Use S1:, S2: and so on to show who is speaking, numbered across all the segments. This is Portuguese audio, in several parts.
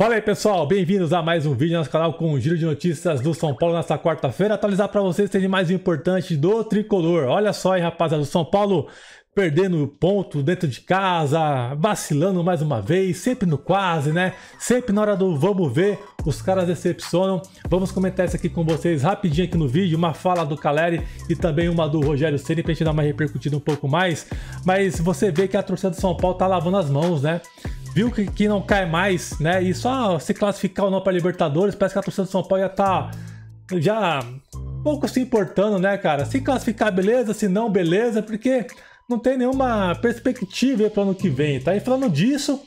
S1: Fala aí pessoal, bem-vindos a mais um vídeo no nosso canal com o Giro de Notícias do São Paulo nesta quarta-feira. Atualizar para vocês tem mais importante do Tricolor. Olha só aí rapaziada, o São Paulo perdendo ponto dentro de casa, vacilando mais uma vez, sempre no quase, né? Sempre na hora do vamos ver, os caras decepcionam. Vamos comentar isso aqui com vocês rapidinho aqui no vídeo, uma fala do Caleri e também uma do Rogério Ceni pra gente dar uma repercutida um pouco mais. Mas você vê que a torcida do São Paulo tá lavando as mãos, né? viu que, que não cai mais, né? E só se classificar ou não para Libertadores, parece que a torcida do São Paulo já tá já pouco se importando, né, cara? Se classificar, beleza, se não, beleza, porque não tem nenhuma perspectiva para o ano que vem, tá? E falando disso,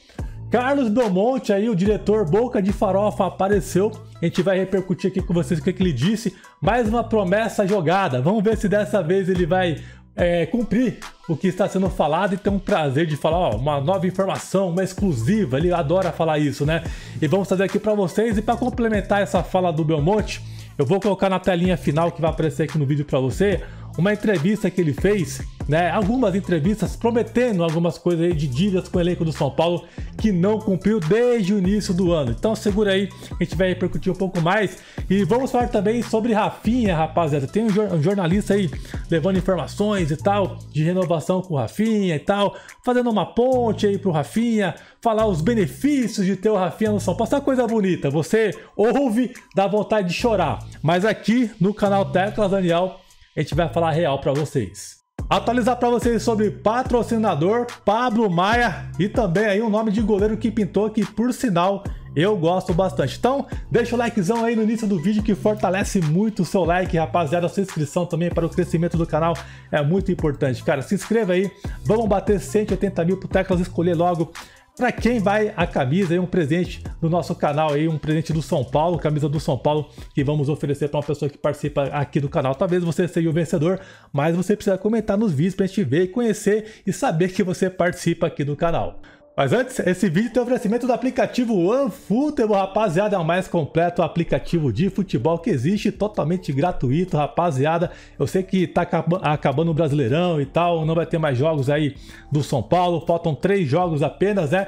S1: Carlos Belmonte aí, o diretor Boca de Farofa apareceu. A gente vai repercutir aqui com vocês o que, que ele disse. Mais uma promessa jogada. Vamos ver se dessa vez ele vai é, cumprir o que está sendo falado e ter um prazer de falar ó, uma nova informação, uma exclusiva. Ele adora falar isso, né? E vamos trazer aqui para vocês. E para complementar essa fala do Belmonte, eu vou colocar na telinha final que vai aparecer aqui no vídeo para você uma entrevista que ele fez, né? Algumas entrevistas prometendo algumas coisas aí de dívidas com o elenco do São Paulo que não cumpriu desde o início do ano. Então segura aí, a gente vai repercutir um pouco mais. E vamos falar também sobre Rafinha, rapaziada. Tem um jornalista aí levando informações e tal, de renovação com o Rafinha e tal, fazendo uma ponte aí pro Rafinha, falar os benefícios de ter o Rafinha no São Paulo. Essa coisa bonita, você ouve, dá vontade de chorar. Mas aqui no canal Teclas Daniel a gente vai falar real para vocês. Atualizar para vocês sobre patrocinador Pablo Maia e também aí o nome de goleiro que pintou que por sinal eu gosto bastante. Então, deixa o likezão aí no início do vídeo que fortalece muito o seu like, rapaziada. A sua inscrição também para o crescimento do canal é muito importante. Cara, se inscreva aí. Vamos bater 180 mil pro Teclas escolher logo para quem vai a camisa, é um presente do nosso canal, aí um presente do São Paulo, camisa do São Paulo, que vamos oferecer para uma pessoa que participa aqui do canal. Talvez você seja o vencedor, mas você precisa comentar nos vídeos para a gente ver, conhecer e saber que você participa aqui do canal. Mas antes, esse vídeo tem oferecimento do aplicativo OneFootball, rapaziada. É o mais completo aplicativo de futebol que existe, totalmente gratuito, rapaziada. Eu sei que tá acabando o Brasileirão e tal, não vai ter mais jogos aí do São Paulo, faltam três jogos apenas, né?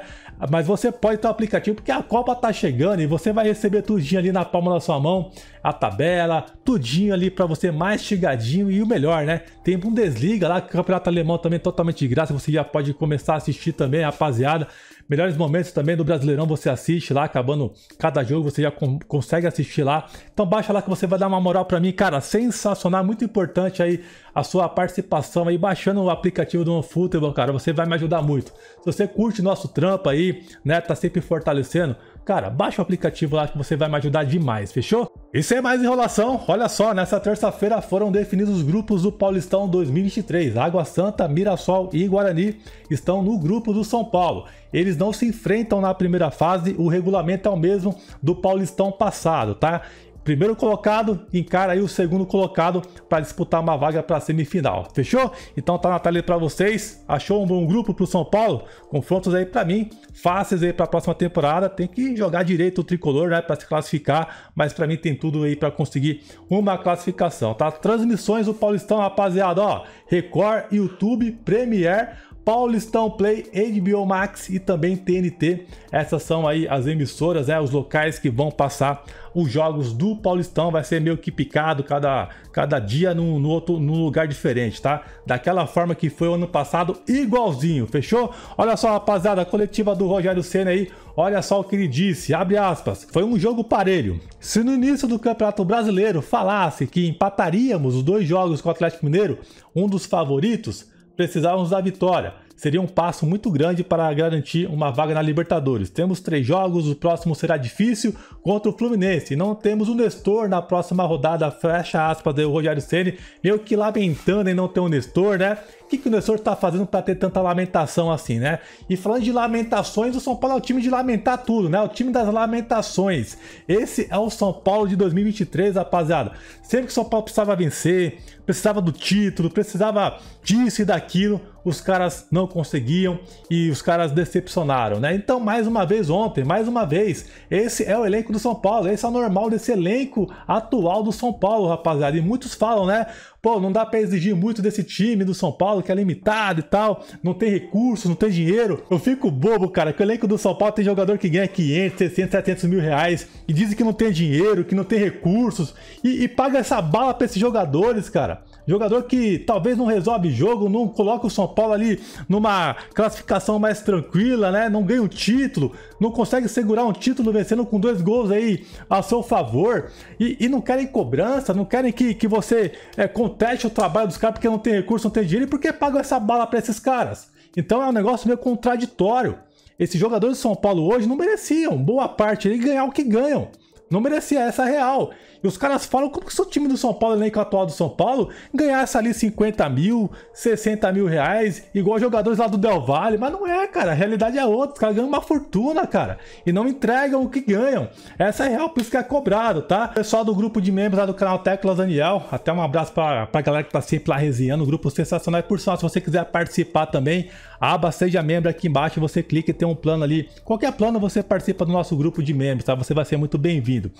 S1: Mas você pode ter o aplicativo porque a Copa tá chegando e você vai receber tudinho ali na palma da sua mão a tabela, tudinho ali para você mastigadinho e o melhor, né? Tem um desliga lá, campeonato alemão também é totalmente de graça, você já pode começar a assistir também, rapaziada. Melhores momentos também do Brasileirão você assiste lá, acabando cada jogo você já consegue assistir lá. Então baixa lá que você vai dar uma moral para mim, cara, sensacional, muito importante aí a sua participação aí baixando o aplicativo do OneFootball, cara, você vai me ajudar muito. Se você curte nosso trampo aí, né, tá sempre fortalecendo, cara, baixa o aplicativo lá que você vai me ajudar demais, fechou? E sem mais enrolação, olha só, nessa terça-feira foram definidos os grupos do Paulistão 2023. Água Santa, Mirassol e Guarani estão no grupo do São Paulo. Eles não se enfrentam na primeira fase, o regulamento é o mesmo do Paulistão passado, tá? primeiro colocado encara aí o segundo colocado para disputar uma vaga para a semifinal. Fechou? Então tá na tela aí para vocês. Achou um bom grupo para o São Paulo? Confrontos aí para mim fáceis aí para a próxima temporada. Tem que jogar direito o tricolor, né, para se classificar, mas para mim tem tudo aí para conseguir uma classificação, tá? Transmissões do Paulistão, rapaziada, ó, Record, YouTube, Premier Paulistão Play, HBO Max e também TNT. Essas são aí as emissoras, né, os locais que vão passar os jogos do Paulistão. Vai ser meio que picado cada, cada dia num, no outro, num lugar diferente, tá? Daquela forma que foi o ano passado, igualzinho, fechou? Olha só, rapaziada, a coletiva do Rogério Senna aí. Olha só o que ele disse, abre aspas, foi um jogo parelho. Se no início do Campeonato Brasileiro falasse que empataríamos os dois jogos com o Atlético Mineiro, um dos favoritos, Precisávamos da vitória. Seria um passo muito grande para garantir uma vaga na Libertadores. Temos três jogos, o próximo será difícil contra o Fluminense. Não temos o Nestor na próxima rodada, fecha aspas, o Rogério Ceni meio que lamentando em não ter o Nestor, né? O que, que o Nestor tá fazendo para ter tanta lamentação assim, né? E falando de lamentações, o São Paulo é o time de lamentar tudo, né? O time das lamentações. Esse é o São Paulo de 2023, rapaziada. Sempre que o São Paulo precisava vencer, precisava do título, precisava disso e daquilo, os caras não conseguiam e os caras decepcionaram, né? Então, mais uma vez ontem, mais uma vez, esse é o elenco do São Paulo, esse é o normal desse elenco atual do São Paulo, rapaziada. E muitos falam, né? pô, não dá para exigir muito desse time do São Paulo, que é limitado e tal, não tem recursos, não tem dinheiro. Eu fico bobo, cara, que o elenco do São Paulo tem jogador que ganha 500, 600, 700 mil reais e dizem que não tem dinheiro, que não tem recursos e, e paga essa bala pra esses jogadores, cara. Jogador que talvez não resolve jogo, não coloca o São Paulo ali numa classificação mais tranquila, né? Não ganha o um título, não consegue segurar um título vencendo com dois gols aí a seu favor. E, e não querem cobrança, não querem que, que você é, conteste o trabalho dos caras porque não tem recurso, não tem dinheiro, e porque pagam essa bala para esses caras. Então é um negócio meio contraditório. Esses jogadores de São Paulo hoje não mereciam, boa parte, ganhar o que ganham. Não merecia essa real. E os caras falam como que o time do São Paulo, nem o atual do São Paulo, ganhasse ali 50 mil, 60 mil reais, igual jogadores lá do Del Valle. Mas não é, cara. A realidade é outra. Os caras ganham uma fortuna, cara. E não entregam o que ganham. Essa é real, por isso que é cobrado, tá? Pessoal do grupo de membros lá do canal Teclas Daniel, até um abraço pra, pra galera que tá sempre lá resenhando. Um grupo sensacional. E por sinal, se você quiser participar também, aba Seja Membro aqui embaixo, você clica e tem um plano ali. Qualquer plano você participa do nosso grupo de membros, tá? Você vai ser muito bem-vindo.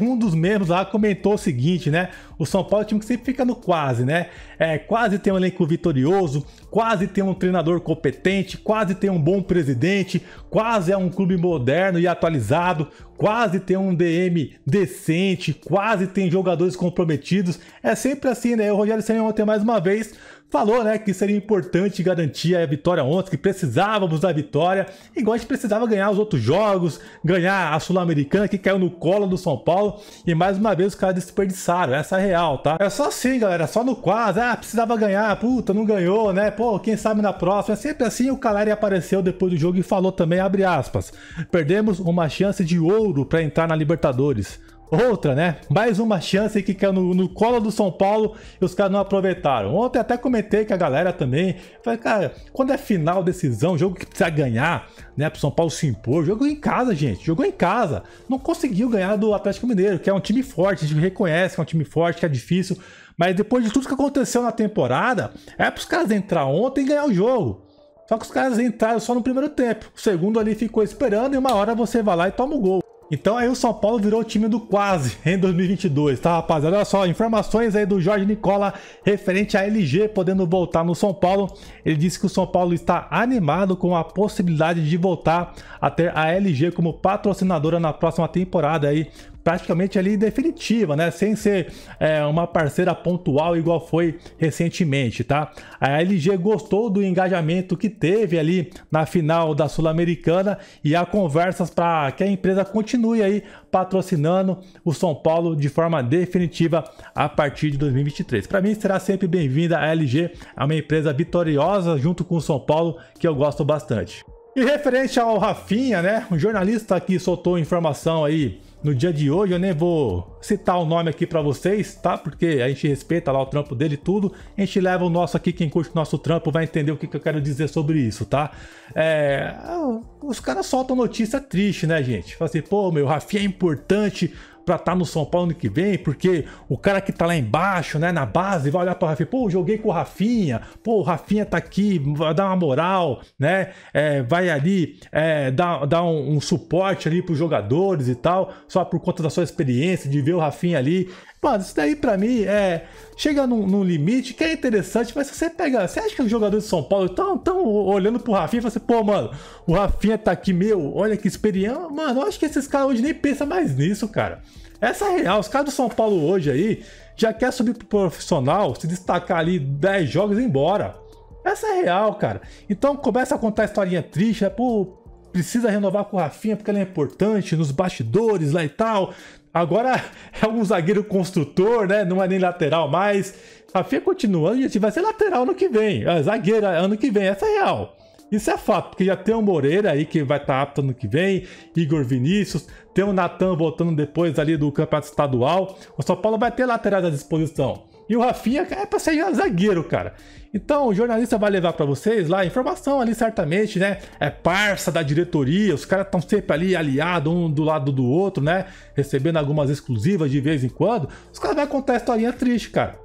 S1: Um dos membros lá comentou o seguinte, né? O São Paulo é um time que sempre fica no quase, né? É, quase tem um elenco vitorioso, quase tem um treinador competente, quase tem um bom presidente, quase é um clube moderno e atualizado, quase tem um DM decente, quase tem jogadores comprometidos. É sempre assim, né? O Rogério Senna ontem mais uma vez falou né, que seria importante garantir a vitória ontem, que precisávamos da vitória, igual a gente precisava ganhar os outros jogos, ganhar a Sul-Americana que caiu no colo do São Paulo e mais uma vez os caras desperdiçaram, essa é real, tá? É só assim, galera, só no quase, ah, precisava ganhar, puta, não ganhou, né? Pô, quem sabe na próxima. É sempre assim, o Caleri apareceu depois do jogo e falou também, abre aspas, perdemos uma chance de ouro para entrar na Libertadores outra, né? Mais uma chance que caiu no, no colo do São Paulo e os caras não aproveitaram. Ontem até comentei com a galera também. Falei, cara, quando é final, decisão, jogo que precisa ganhar, né? Pro São Paulo se impor. Jogou em casa, gente. Jogou em casa. Não conseguiu ganhar do Atlético Mineiro, que é um time forte. A gente reconhece que é um time forte, que é difícil. Mas depois de tudo que aconteceu na temporada, é pros caras entrar ontem e ganhar o jogo. Só que os caras entraram só no primeiro tempo. O segundo ali ficou esperando e uma hora você vai lá e toma o gol. Então aí o São Paulo virou o time do quase em 2022, tá, rapaziada? Olha só, informações aí do Jorge Nicola referente à LG podendo voltar no São Paulo. Ele disse que o São Paulo está animado com a possibilidade de voltar a ter a LG como patrocinadora na próxima temporada aí praticamente ali definitiva, né? Sem ser é, uma parceira pontual igual foi recentemente, tá? A LG gostou do engajamento que teve ali na final da Sul-Americana e há conversas para que a empresa continue aí patrocinando o São Paulo de forma definitiva a partir de 2023. Para mim será sempre bem-vinda a LG, é uma empresa vitoriosa junto com o São Paulo que eu gosto bastante. E referente ao Rafinha, né? Um jornalista que soltou informação aí no dia de hoje eu nem vou citar o nome aqui para vocês, tá? Porque a gente respeita lá o trampo dele tudo. A gente leva o nosso aqui, quem curte o nosso trampo vai entender o que, que eu quero dizer sobre isso, tá? É, os caras soltam notícia triste, né, gente? Fala assim, pô, meu, Rafinha é importante para estar tá no São Paulo ano que vem, porque o cara que tá lá embaixo, né, na base, vai olhar para o Rafinha, pô, joguei com o Rafinha, pô, o Rafinha tá aqui, vai dar uma moral, né, é, vai ali é, dar, dar um, um suporte ali para os jogadores e tal, só por conta da sua experiência, de ver o Rafinha ali Mano, isso daí pra mim é. Chega num, num, limite que é interessante, mas se você pega. Você acha que os jogadores de São Paulo estão tão olhando pro Rafinha e falam assim, pô, mano, o Rafinha tá aqui, meu, olha que experiência. Mano, eu acho que esses caras hoje nem pensam mais nisso, cara. Essa é real. Os caras do São Paulo hoje aí já quer subir pro profissional, se destacar ali 10 jogos e ir embora. Essa é real, cara. Então começa a contar a historinha triste, é, pô, precisa renovar com o Rafinha porque ele é importante nos bastidores lá e tal. Agora é um zagueiro construtor, né? Não é nem lateral mais. Rafinha continuando, gente, vai ser lateral ano que vem. É, zagueira ano que vem, essa é real. Isso é fato, porque já tem o Moreira aí que vai estar tá apto ano que vem, Igor Vinícius, tem o Natan voltando depois ali do campeonato estadual. O São Paulo vai ter laterais à disposição. E o Rafinha é para ser zagueiro, cara. Então, o jornalista vai levar para vocês lá informação ali, certamente, né? É parça da diretoria, os caras estão sempre ali aliados um do lado do outro, né? Recebendo algumas exclusivas de vez em quando. Os caras vão contar a historinha triste, cara.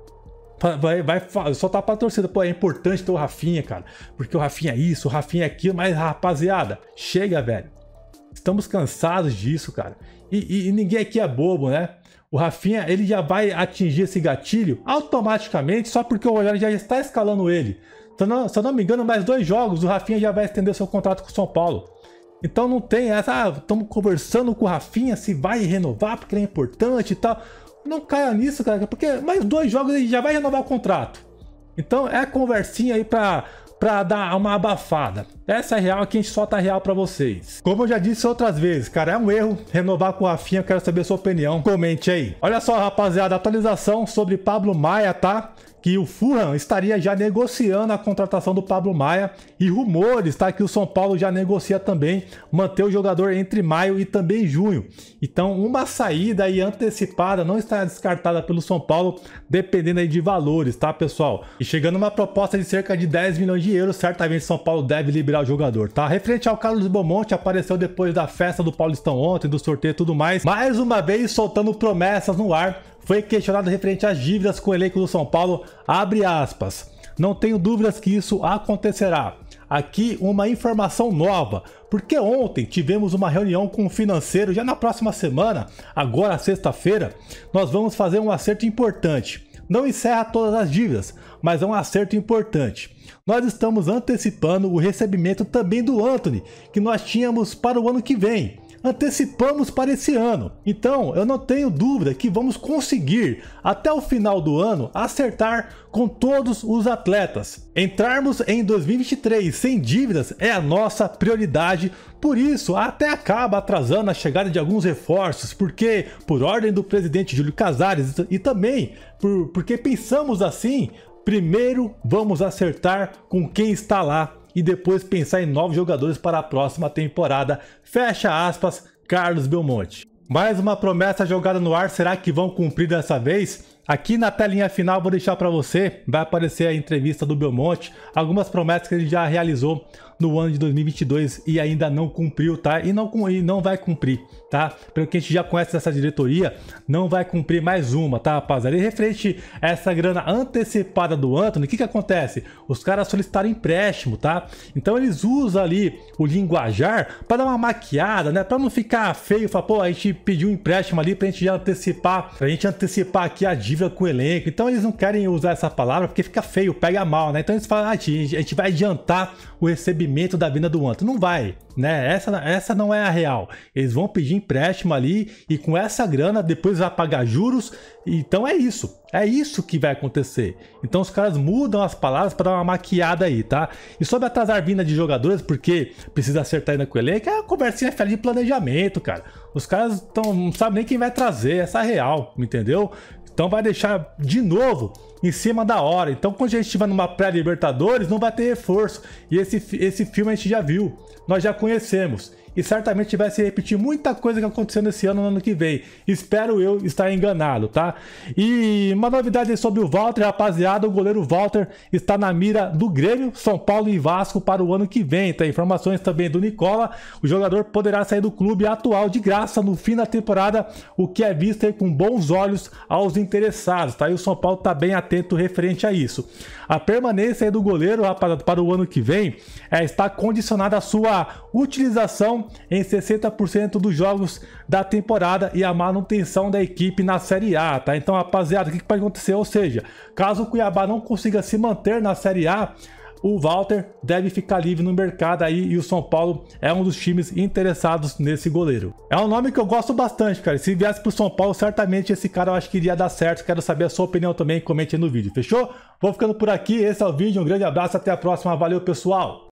S1: Vai, vai soltar pra torcida, pô, é importante ter o Rafinha, cara. Porque o Rafinha é isso, o Rafinha é aquilo, mas rapaziada, chega, velho. Estamos cansados disso, cara. E, e, e ninguém aqui é bobo, né? O Rafinha, ele já vai atingir esse gatilho automaticamente só porque o Rogério já está escalando ele. Se eu, não, se eu não me engano, mais dois jogos, o Rafinha já vai estender seu contrato com o São Paulo. Então não tem essa, ah, estamos conversando com o Rafinha se vai renovar porque ele é importante e tal. Não caia nisso, cara, porque mais dois jogos ele já vai renovar o contrato. Então é conversinha aí para para dar uma abafada. Essa é real aqui a gente solta a real para vocês. Como eu já disse outras vezes, cara, é um erro renovar com o Rafinha. Eu quero saber sua opinião. Comente aí. Olha só, rapaziada, atualização sobre Pablo Maia, tá? que o Fulham estaria já negociando a contratação do Pablo Maia e rumores, tá? Que o São Paulo já negocia também manter o jogador entre maio e também junho. Então, uma saída aí antecipada não está descartada pelo São Paulo, dependendo aí de valores, tá, pessoal? E chegando uma proposta de cerca de 10 milhões de euros, certamente São Paulo deve liberar o jogador, tá? Referente ao Carlos Bomonte, apareceu depois da festa do Paulistão ontem, do sorteio e tudo mais, mais uma vez soltando promessas no ar foi questionado referente às dívidas com o elenco do São Paulo, abre aspas. Não tenho dúvidas que isso acontecerá. Aqui uma informação nova, porque ontem tivemos uma reunião com o financeiro, já na próxima semana, agora sexta-feira, nós vamos fazer um acerto importante. Não encerra todas as dívidas, mas é um acerto importante. Nós estamos antecipando o recebimento também do Anthony, que nós tínhamos para o ano que vem antecipamos para esse ano. Então, eu não tenho dúvida que vamos conseguir, até o final do ano, acertar com todos os atletas. Entrarmos em 2023 sem dívidas é a nossa prioridade. Por isso, até acaba atrasando a chegada de alguns reforços, porque, por ordem do presidente Júlio Casares e também por, porque pensamos assim, primeiro vamos acertar com quem está lá e depois pensar em novos jogadores para a próxima temporada. Fecha aspas, Carlos Belmonte. Mais uma promessa jogada no ar, será que vão cumprir dessa vez? Aqui na telinha final vou deixar para você, vai aparecer a entrevista do Belmonte, algumas promessas que ele já realizou no ano de 2022 e ainda não cumpriu, tá? E não, e não vai cumprir, tá? Pelo que a gente já conhece dessa diretoria, não vai cumprir mais uma, tá, rapaziada? E referente a essa grana antecipada do Anthony, o que que acontece? Os caras solicitaram empréstimo, tá? Então eles usam ali o linguajar para dar uma maquiada, né? Para não ficar feio, falar, pô, a gente pediu um empréstimo ali para a gente já antecipar, a gente antecipar aqui a dívida com o elenco. Então eles não querem usar essa palavra porque fica feio, pega mal, né? Então eles falam, ah, a gente vai adiantar o recebimento da venda do anto Não vai, né? Essa, essa não é a real. Eles vão pedir empréstimo ali e com essa grana depois vai pagar juros. Então é isso. É isso que vai acontecer. Então os caras mudam as palavras para dar uma maquiada aí, tá? E sobre atrasar vinda de jogadores, porque precisa acertar ainda com ele que é a conversinha fera de planejamento, cara. Os caras tão, não sabem nem quem vai trazer, essa é real, entendeu? Então vai deixar de novo em cima da hora. Então, quando a gente estiver numa pré-Libertadores, não vai ter reforço. E esse, esse filme a gente já viu, nós já conhecemos e certamente vai se repetir muita coisa que aconteceu nesse ano no ano que vem. Espero eu estar enganado, tá? E uma novidade sobre o Walter, rapaziada, o goleiro Walter está na mira do Grêmio, São Paulo e Vasco para o ano que vem. Tá informações também do Nicola, o jogador poderá sair do clube atual de graça no fim da temporada, o que é visto com bons olhos aos interessados, tá? E o São Paulo tá bem atento referente a isso. A permanência do goleiro, rapaziada, para o ano que vem é, está condicionada à sua utilização em 60% dos jogos da temporada e a manutenção da equipe na Série A, tá? Então, rapaziada, o que, pode acontecer? Ou seja, caso o Cuiabá não consiga se manter na Série A, o Walter deve ficar livre no mercado aí e o São Paulo é um dos times interessados nesse goleiro. É um nome que eu gosto bastante, cara. Se viesse pro São Paulo, certamente esse cara eu acho que iria dar certo. Quero saber a sua opinião também, comente aí no vídeo, fechou? Vou ficando por aqui, esse é o vídeo, um grande abraço, até a próxima, valeu pessoal!